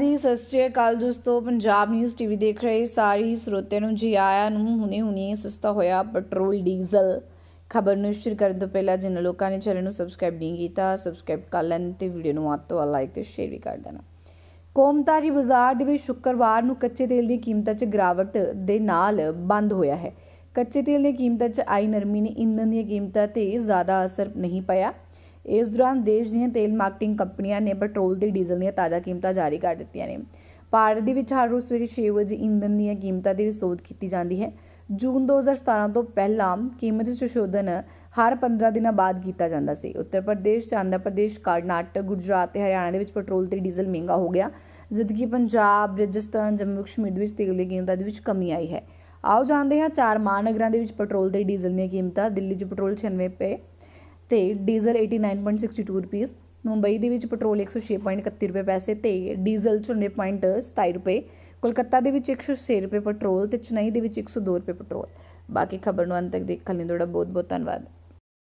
ਜੀ ਸਤਿ ਸ਼੍ਰੀ ਅਕਾਲ ਦੋਸਤੋ ਪੰਜਾਬ ਨਿਊਜ਼ ਟੀਵੀ ਦੇਖ ਰਹੇ ਸਾਰੇ ਸਰੋਤਿਆਂ ਨੂੰ ਜੀ ਆਇਆਂ ਨੂੰ ਹੁਣੇ ਹੁਣੇ ਸਸਤਾ ਹੋਇਆ ਪੈਟਰੋਲ ਡੀਜ਼ਲ ਖਬਰ ਨੂੰ ਸ਼ੁਰੂ ਕਰਨ ਤੋਂ ਪਹਿਲਾਂ ਜਿਨ੍ਹਾਂ ਲੋਕਾਂ ਨੇ ਚੈਨਲ ਨੂੰ ਸਬਸਕ੍ਰਾਈਬ ਨਹੀਂ ਕੀਤਾ ਸਬਸਕ੍ਰਾਈਬ ਕਰ ਲੈਣ ਤੇ ਵੀਡੀਓ ਨੂੰ ਵੱਧ ਤੋਂ ਲਾਈਕ ਤੇ ਸ਼ੇਅਰ ਵੀ ਕਰ ਦੇਣਾ ਕੋਮਤਾਰੀ ਬਾਜ਼ਾਰ ਦੇ ਵਿੱਚ ਸ਼ੁੱਕਰਵਾਰ ਨੂੰ ਕੱਚੇ ਤੇਲ ਦੀ ਕੀਮਤਾਂ 'ਚ ਗਿਰਾਵਟ ਦੇ ਨਾਲ ਬੰਦ ਹੋਇਆ ਹੈ ਕੱਚੇ ਤੇਲ ਦੀ ਕੀਮਤਾਂ 'ਚ ਆਈ ਨਰਮੀ ਨੇ ਇੰਨਾਂ ਦੀਆਂ ਕੀਮਤਾਂ ਤੇ ਜ਼ਿਆਦਾ ਅਸਰ ਨਹੀਂ ਪਾਇਆ ਇਸ ਦੌਰਾਨ ਦੇਸ਼ ਦੀਆਂ ਤੇਲ ਮਾਰਕੀਟਿੰਗ ਕੰਪਨੀਆਂ ਨੇ ਪੈਟਰੋਲ ਤੇ ਡੀਜ਼ਲ ਦੀਆਂ ਤਾਜ਼ਾ ਕੀਮਤਾਂ ਜਾਰੀ ਕਰ ਦਿੱਤੀਆਂ ਨੇ ਭਾਰਤ ਦੇ ਵਿੱਚ ਹਰ ਰੋਜ਼ ਸਵੇਰੇ 6 ਵਜੇ ਇੰਧਨ ਦੀਆਂ ਕੀਮਤਾਂ ਦੇ ਵਿਸੋਧ ਸੋਧ ਕੀਤੀ ਜਾਂਦੀ ਹੈ ਜੂਨ 2017 ਤੋਂ ਪਹਿਲਾਂ ਕੀਮਤ ਸੁਸ਼ੋਧਨ ਹਰ 15 ਦਿਨਾਂ ਬਾਅਦ ਕੀਤਾ ਜਾਂਦਾ ਸੀ ਉੱਤਰ ਪ੍ਰਦੇਸ਼ ਆਂਧਰਾ ਪ੍ਰਦੇਸ਼ ਕਰਨਾਟਕ ਗੁਜਰਾਤ ਤੇ ਹਰਿਆਣਾ ਦੇ ਵਿੱਚ ਪੈਟਰੋਲ ਤੇ ਡੀਜ਼ਲ ਮਹਿੰਗਾ ਹੋ ਗਿਆ ਜਦਕਿ ਪੰਜਾਬ ਰਾਜਸਥਾਨ ਜੰਮੂ ਕਸ਼ਮੀਰ ਦੇ ਵਿੱਚ ਤੇਲ ਦੀਆਂ ਕੀਮਤਾਂ ਦੇ ਵਿੱਚ ਕਮੀ ਆਈ ਹੈ ਆਓ ਜਾਣਦੇ ਹਾਂ ਚਾਰ ਮਹਾਨਗਰਾਂ ਦੇ ਵਿੱਚ ਪੈਟਰੋਲ ਤੇ ਡੀਜ਼ਲ ਦੀਆਂ ਕੀਮਤਾਂ ਦਿੱਲੀ 'ਚ ਪੈਟਰੋਲ 96 ਰੁਪਏ ਤੇ ਡੀਜ਼ਲ 89.62 ਰੁਪਏ ਮੁੰਬਈ ਦੇ ਵਿੱਚ ਪੈਟਰੋਲ 106.31 ਰੁਪਏ ਪੈਸੇ ਤੇ ਡੀਜ਼ਲ 94.27 ਰੁਪਏ ਕੋਲਕਾਤਾ ਦੇ ਵਿੱਚ 106 ਰੁਪਏ ਪੈਟਰੋਲ ਤੇ ਚੇਨਈ ਦੇ ਵਿੱਚ 102 ਰੁਪਏ ਪੈਟਰੋਲ ਬਾਕੀ ਖਬਰ ਨੂੰ ਅੰਤ ਤੱਕ ਦੇਖਣ ਲਈ ਤੁਹਾਡਾ ਬਹੁਤ ਬਹੁਤ ਧੰਨਵਾਦ